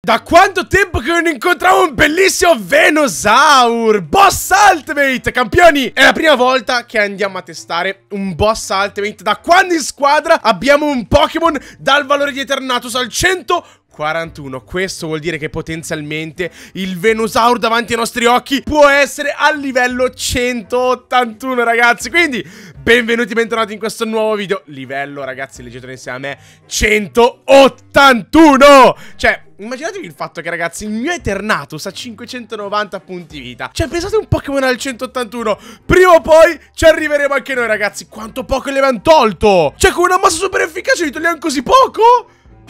Da quanto tempo che non incontravo un bellissimo Venosaur Boss Ultimate, campioni! È la prima volta che andiamo a testare un Boss Ultimate Da quando in squadra abbiamo un Pokémon dal valore di Eternatus al 100 41. Questo vuol dire che potenzialmente il Venusaur davanti ai nostri occhi può essere al livello 181 ragazzi. Quindi benvenuti e bentornati in questo nuovo video. Livello ragazzi leggetelo insieme a me 181. Cioè immaginatevi il fatto che ragazzi il mio Eternatus ha 590 punti vita. Cioè pensate un Pokémon al 181. Prima o poi ci arriveremo anche noi ragazzi. Quanto poco le abbiamo tolto. Cioè con una massa super efficace gli togliamo così poco?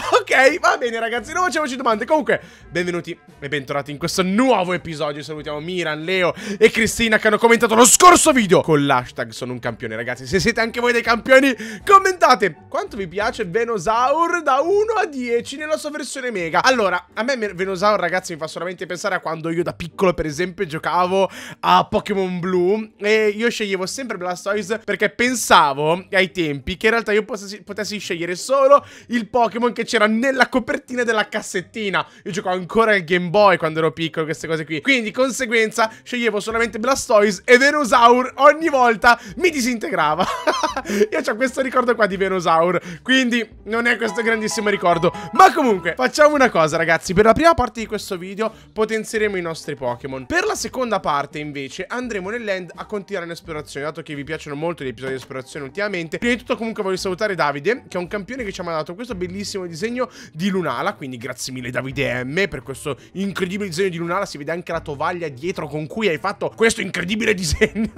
Ok, va bene ragazzi, non facciamoci domande. Comunque, benvenuti e bentornati in questo nuovo episodio. Salutiamo Miran, Leo e Cristina che hanno commentato lo scorso video con l'hashtag sono un campione. Ragazzi, se siete anche voi dei campioni, commentate quanto vi piace Venosaur da 1 a 10 nella sua versione mega. Allora, a me Venosaur ragazzi mi fa solamente pensare a quando io da piccolo per esempio giocavo a Pokémon Blue e io sceglievo sempre Blastoise perché pensavo ai tempi che in realtà io potessi, potessi scegliere solo il Pokémon che c'era nella copertina della cassettina. Io gioco ancora il Game Boy quando ero piccolo, queste cose qui. Quindi, di conseguenza, sceglievo solamente Blastoise e Venusaur ogni volta mi disintegrava. Io ho questo ricordo qua di Venusaur, quindi non è questo grandissimo ricordo. Ma comunque, facciamo una cosa, ragazzi. Per la prima parte di questo video potenzieremo i nostri Pokémon. Per la seconda parte, invece, andremo nell'end a continuare l'esplorazione, dato che vi piacciono molto gli episodi di esplorazione ultimamente. Prima di tutto, comunque, voglio salutare Davide, che è un campione che ci ha mandato questo bellissimo disegno disegno di Lunala, quindi grazie mille Davide M per questo incredibile disegno di Lunala, si vede anche la tovaglia dietro con cui hai fatto questo incredibile disegno.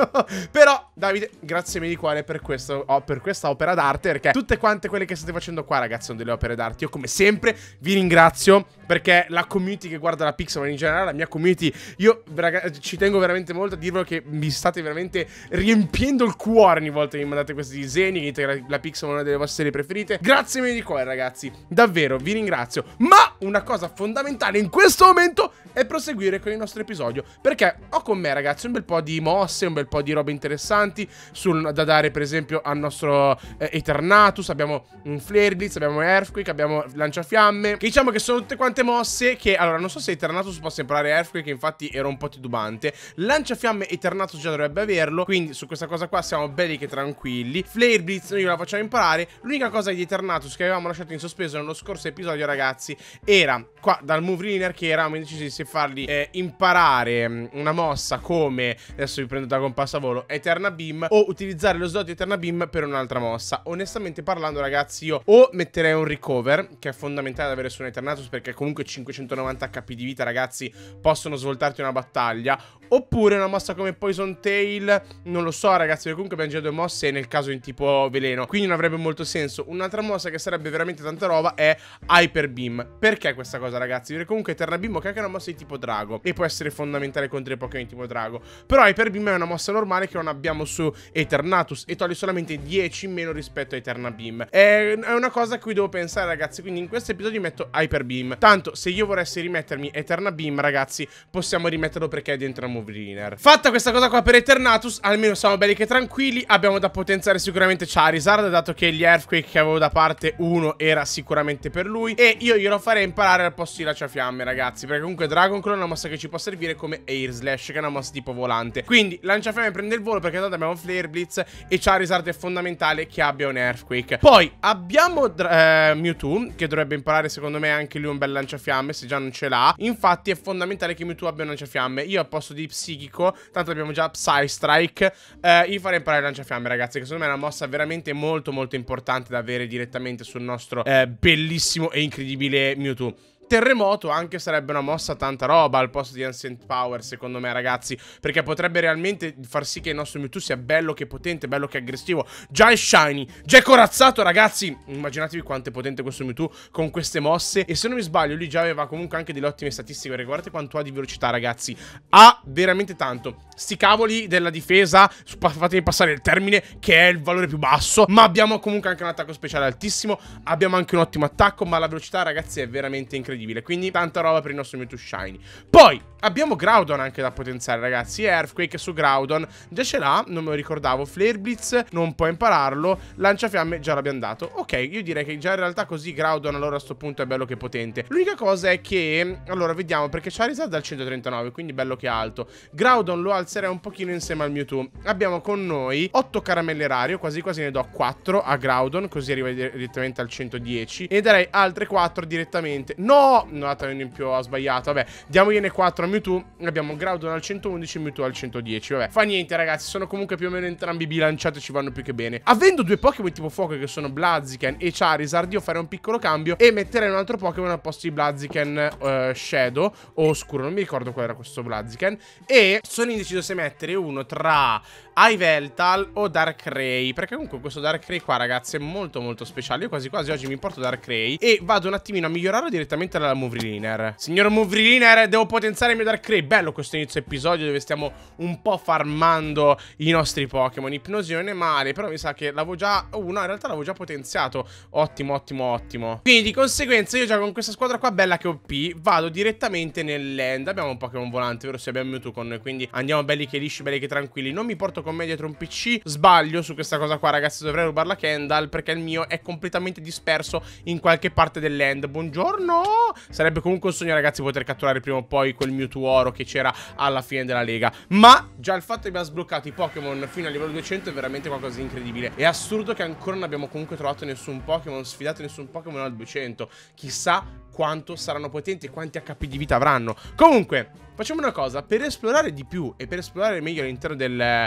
Però Davide, grazie mille di cuore per, questo, oh, per questa opera d'arte, perché tutte quante quelle che state facendo qua ragazzi sono delle opere d'arte. Io come sempre vi ringrazio perché la community che guarda la Pixel, ma in generale la mia community, io ci tengo veramente molto a dirvelo che mi state veramente riempiendo il cuore ogni volta che mi mandate questi disegni, che la Pixel è una delle vostre serie preferite. Grazie mille di cuore ragazzi davvero vi ringrazio. Ma una cosa fondamentale in questo momento è proseguire con il nostro episodio, perché ho con me ragazzi un bel po' di mosse, un bel po' di robe interessanti sul, da dare per esempio al nostro eh, Eternatus, abbiamo un Flare Blitz, abbiamo Earthquake, abbiamo Lanciafiamme, che diciamo che sono tutte quante mosse che, allora non so se Eternatus possa imparare Earthquake, infatti ero un po' titubante, Lanciafiamme Eternatus già dovrebbe averlo, quindi su questa cosa qua siamo belli che tranquilli, Flare Blitz noi la facciamo imparare, l'unica cosa di Eternatus che avevamo lasciato in sospeso nello scorso episodio, ragazzi, era qua dal move leaner che eravamo indecisi se fargli eh, imparare mm, una mossa come, adesso vi prendo da compassavolo, Eterna Beam o utilizzare lo slot di Eterna Beam per un'altra mossa. Onestamente parlando, ragazzi, io o metterei un recover, che è fondamentale da avere su un Eternatus perché comunque 590 HP di vita, ragazzi, possono svoltarti una battaglia, Oppure una mossa come Poison Tail, non lo so ragazzi, comunque abbiamo già due mosse nel caso in tipo veleno, quindi non avrebbe molto senso. Un'altra mossa che sarebbe veramente tanta roba è Hyper Beam. Perché questa cosa ragazzi? Perché comunque Terra Beam che è anche una mossa di tipo drago e può essere fondamentale contro i Pokémon di tipo drago. Però Hyper Beam è una mossa normale che non abbiamo su Eternatus e toglie solamente 10 in meno rispetto a Eterna Beam. È una cosa a cui devo pensare ragazzi, quindi in questo episodio metto Hyper Beam. Tanto se io vorrei rimettermi Eterna Beam ragazzi, possiamo rimetterlo perché è dentro la a move Fatta questa cosa qua per Eternatus, almeno siamo belli che tranquilli. Abbiamo da potenziare sicuramente Charizard, dato che gli Earthquake che avevo da parte uno era sicuramente per lui. E io glielo farei imparare al posto di Lanciafiamme, ragazzi. Perché comunque Dragon Claw è una mossa che ci può servire come Air Slash, che è una mossa tipo volante. Quindi Lanciafiamme prende il volo perché tanto abbiamo Flare Blitz e Charizard è fondamentale che abbia un Earthquake. Poi abbiamo eh, Mewtwo, che dovrebbe imparare secondo me anche lui un bel lanciafiamme, se già non ce l'ha. Infatti è fondamentale che Mewtwo abbia un lanciafiamme. Io al posto di psichico, tanto abbiamo già Psystrike, eh, io farei imparare lanciafiamme ragazzi, che secondo me è una mossa veramente molto molto importante da avere direttamente sul nostro eh, bellissimo e incredibile Mewtwo terremoto anche sarebbe una mossa tanta roba al posto di Ancient Power, secondo me, ragazzi. Perché potrebbe realmente far sì che il nostro Mewtwo sia bello che potente, bello che aggressivo. Già è shiny, già è corazzato, ragazzi. Immaginatevi quanto è potente questo Mewtwo con queste mosse. E se non mi sbaglio, lui già aveva comunque anche delle ottime statistiche. Perché guardate quanto ha di velocità, ragazzi. Ha veramente tanto. Sti cavoli della difesa, fatemi passare il termine, che è il valore più basso. Ma abbiamo comunque anche un attacco speciale altissimo. Abbiamo anche un ottimo attacco, ma la velocità, ragazzi, è veramente incredibile incredibile. Quindi tanta roba per il nostro Mewtwo Shiny. Poi abbiamo Groudon anche da potenziare, ragazzi. Earthquake su Groudon. Già ce l'ha, non me lo ricordavo. Flare Blitz non può impararlo. Lanciafiamme già l'abbiamo dato. Ok, io direi che già in realtà così Groudon allora a sto punto è bello che potente. L'unica cosa è che... Allora, vediamo, perché Charizard è al 139, quindi bello che è alto. Groudon lo alzerei un pochino insieme al Mewtwo. Abbiamo con noi 8 caramelle rario, quasi quasi ne do 4 a Groudon, così arriva direttamente al 110. E darei altre 4 direttamente. No! Oh, no, Atreon in più ha sbagliato. Vabbè, diamogliene 4 a Mewtwo. Abbiamo Groudon al 111 e Mewtwo al 110. Vabbè, fa niente, ragazzi. Sono comunque più o meno entrambi bilanciati e ci vanno più che bene. Avendo due Pokémon tipo fuoco che sono Blaziken e Charizard, io farei un piccolo cambio e metterei un altro Pokémon al posto di Blaziken uh, Shadow o Oscuro. Non mi ricordo qual era questo Blaziken. E sono indeciso se mettere uno tra Iveltal o Darkrai. Perché comunque questo Darkrai qua, ragazzi, è molto molto speciale. Io quasi quasi oggi mi porto Darkrai e vado un attimino a migliorarlo direttamente metterla la Movie Liner. Signor Movie Liner, devo potenziare il mio Dark Ray. Bello questo inizio episodio dove stiamo un po' farmando i nostri Pokémon. Ipnosione male, però mi sa che l'avevo già... Oh, no, in realtà l'avevo già potenziato. Ottimo, ottimo, ottimo. Quindi, di conseguenza, io già con questa squadra qua, bella che ho OP, vado direttamente nel land. Abbiamo un Pokémon volante, vero? Se abbiamo Mewtwo con noi, quindi andiamo belli che lisci, belli che tranquilli. Non mi porto con me dietro un PC. Sbaglio su questa cosa qua, ragazzi. Dovrei rubarla a Kendall perché il mio è completamente disperso in qualche parte del land. Buongiorno! Sarebbe comunque un sogno, ragazzi, poter catturare prima o poi quel Mewtwo oro che c'era alla fine della Lega. Ma già il fatto che abbiamo sbloccato i Pokémon fino a livello 200 è veramente qualcosa di incredibile. È assurdo che ancora non abbiamo comunque trovato nessun Pokémon, sfidato nessun Pokémon al 200. Chissà quanto saranno potenti e quanti HP di vita avranno. Comunque, facciamo una cosa, per esplorare di più e per esplorare meglio all'interno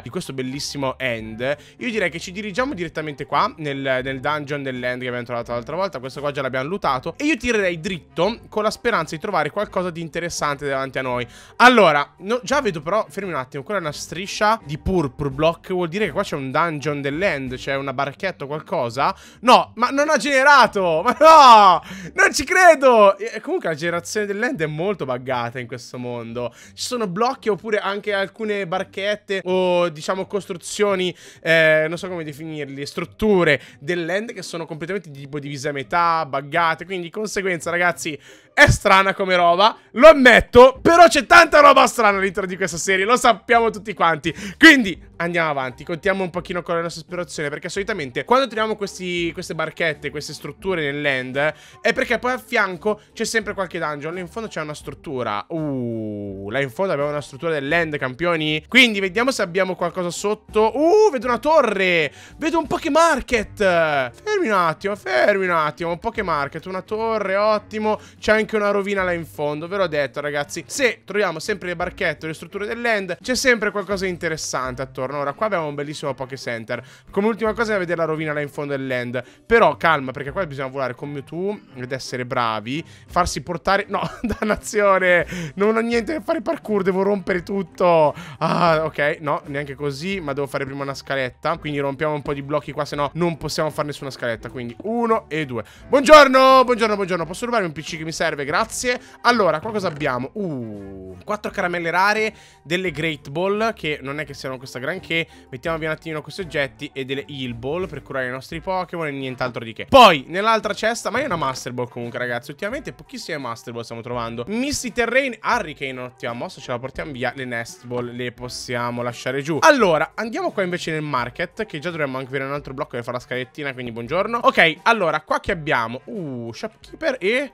di questo bellissimo end, io direi che ci dirigiamo direttamente qua, nel, nel dungeon dell'end che abbiamo trovato l'altra volta, questo qua già l'abbiamo lootato, e io tirerei dritto con la speranza di trovare qualcosa di interessante davanti a noi. Allora, no, già vedo però, fermi un attimo, quella è una striscia di purple block, vuol dire che qua c'è un dungeon dell'end, cioè una barchetta o qualcosa? No, ma non ha generato, ma no, non ci credo! comunque la generazione dell'end è molto buggata in questo mondo. Ci sono blocchi oppure anche alcune barchette o diciamo costruzioni, eh, non so come definirli, strutture dell'end che sono completamente tipo divise a metà, buggate. Quindi di conseguenza ragazzi è strana come roba, lo ammetto, però c'è tanta roba strana all'interno di questa serie, lo sappiamo tutti quanti. Quindi andiamo avanti, contiamo un pochino con la nostra ispirazione, perché solitamente quando troviamo questi, queste barchette, queste strutture nel land, è perché poi a fianco c'è sempre qualche dungeon. Là in fondo c'è una struttura. Uh, là in fondo abbiamo una struttura del land, campioni. Quindi vediamo se abbiamo qualcosa sotto. Uh, vedo una torre, vedo un poche market. Fermi un attimo, fermi un attimo, un poche market, una torre, ottimo. C'è anche anche una rovina là in fondo, ve l'ho detto ragazzi. Se troviamo sempre le barchette, o le strutture dell'end, c'è sempre qualcosa di interessante attorno. Ora qua abbiamo un bellissimo Poké Center. Come ultima cosa è vedere la rovina là in fondo dell'end. Però calma, perché qua bisogna volare con Mewtwo ed essere bravi, farsi portare... No, dannazione, non ho niente da fare parkour, devo rompere tutto. Ah, ok, no, neanche così, ma devo fare prima una scaletta. Quindi rompiamo un po' di blocchi qua, se no non possiamo fare nessuna scaletta. Quindi uno e due. Buongiorno, buongiorno, buongiorno. Posso rubarmi un PC che mi serve? serve, grazie. Allora, qua cosa abbiamo? Uh, quattro caramelle rare, delle Great Ball, che non è che siano questa granché. Mettiamo via un attimino questi oggetti e delle Heal Ball per curare i nostri Pokémon e nient'altro di che. Poi, nell'altra cesta, ma è una Master Ball comunque, ragazzi. Ultimamente pochissime Master Ball stiamo trovando. Misty Terrain, Hurricane, ottima mossa, ce la portiamo via. Le Nest Ball le possiamo lasciare giù. Allora, andiamo qua invece nel Market, che già dovremmo anche avere un altro blocco per fare la scalettina, quindi buongiorno. Ok, allora, qua che abbiamo? Uh, Shopkeeper e...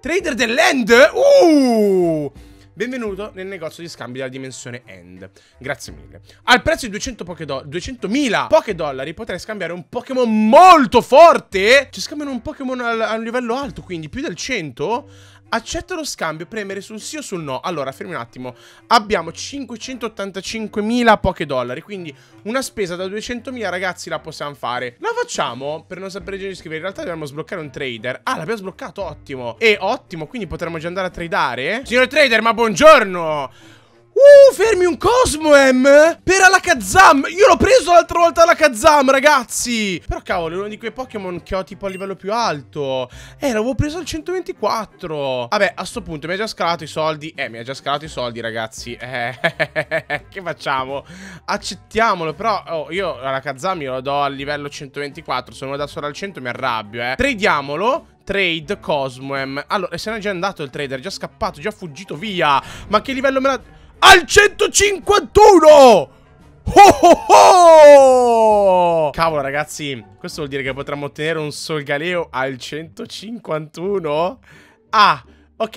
Trader dell'End? Uh! Benvenuto nel negozio di scambi della dimensione End. Grazie mille. Al prezzo di 200.000 poche, poche dollari potrei scambiare un Pokémon molto forte. Ci scambiano un Pokémon a un livello alto, quindi più del 100? Accetto lo scambio, premere sul sì o sul no. Allora, fermi un attimo. Abbiamo 585.000 poche dollari, quindi una spesa da 200.000 ragazzi la possiamo fare. La facciamo per non sapere già scrivere. In realtà dobbiamo sbloccare un trader. Ah, l'abbiamo sbloccato, ottimo. E ottimo, quindi potremmo già andare a tradare. Signor trader, ma buongiorno! Uh, fermi un Cosmo, M. per Alakazam. Io l'ho preso l'altra volta Alakazam, ragazzi. Però cavolo, è uno di quei Pokémon che ho tipo a livello più alto. Eh, l'avevo preso al 124. Vabbè, a sto punto mi ha già scalato i soldi. Eh, mi ha già scalato i soldi, ragazzi. Eh, che facciamo? Accettiamolo, però oh, io Alakazam glielo do al livello 124. Se non lo da solo al 100 mi arrabbio, eh. Tradiamolo trade Cosmoem. Allora, se n'è già andato il trader, è già scappato, è già fuggito via. Ma che livello me la al 151! Oh oh oh! Cavolo ragazzi, questo vuol dire che potremmo ottenere un Solgaleo al 151? Ah! Ok,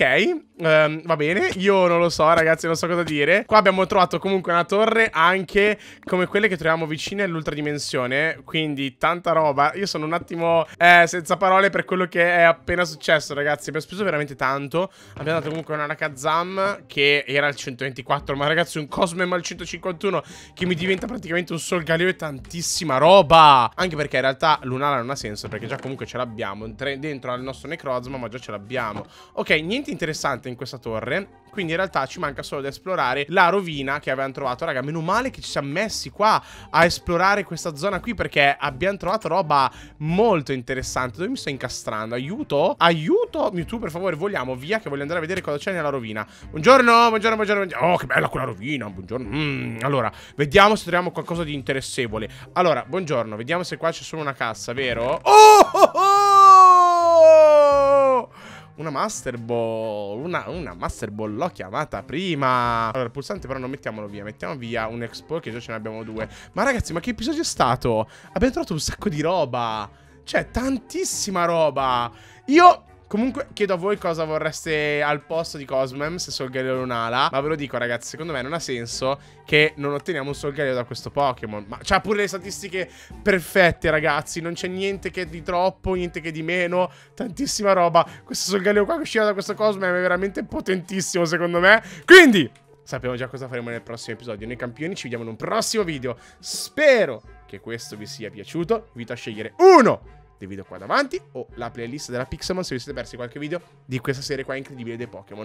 um, va bene, io non lo so ragazzi, non so cosa dire Qua abbiamo trovato comunque una torre anche come quelle che troviamo vicine all'ultradimensione Quindi tanta roba, io sono un attimo eh, senza parole per quello che è appena successo ragazzi Abbiamo speso veramente tanto Abbiamo dato comunque una Nakazam che era al 124 Ma ragazzi un Cosmem al 151 che mi diventa praticamente un Sol Galeo e tantissima roba Anche perché in realtà Lunala non ha senso perché già comunque ce l'abbiamo Dentro al nostro Necrozma ma già ce l'abbiamo Ok, niente interessante in questa torre quindi in realtà ci manca solo da esplorare la rovina che avevamo trovato Raga, meno male che ci siamo messi qua a esplorare questa zona qui Perché abbiamo trovato roba molto interessante Dove mi sto incastrando? Aiuto? Aiuto? Mewtwo per favore voliamo via che voglio andare a vedere cosa c'è nella rovina Buongiorno, buongiorno, buongiorno Oh che bella quella rovina, buongiorno mm, Allora, vediamo se troviamo qualcosa di interessevole Allora, buongiorno, vediamo se qua c'è solo una cassa, vero? Oh oh oh una Master Ball. Una, una Master Ball l'ho chiamata prima. Allora, il pulsante però non mettiamolo via. Mettiamo via un Expo che già ce ne abbiamo due. Ma ragazzi, ma che episodio è stato? Abbiamo trovato un sacco di roba. Cioè, tantissima roba. Io Comunque chiedo a voi cosa vorreste al posto di Cosmem se Solgaleo non un'ala. Ma ve lo dico ragazzi, secondo me non ha senso che non otteniamo un Solgaleo da questo Pokémon. Ma c'ha cioè, pure le statistiche perfette ragazzi, non c'è niente che di troppo, niente che di meno, tantissima roba. Questo Solgaleo qua che uscirà da questo Cosmem è veramente potentissimo secondo me. Quindi sappiamo già cosa faremo nel prossimo episodio. Noi campioni ci vediamo in un prossimo video. Spero che questo vi sia piaciuto. Vi invito a scegliere uno dei video qua davanti o la playlist della Pixelmon se vi siete persi qualche video di questa serie qua incredibile dei Pokémon.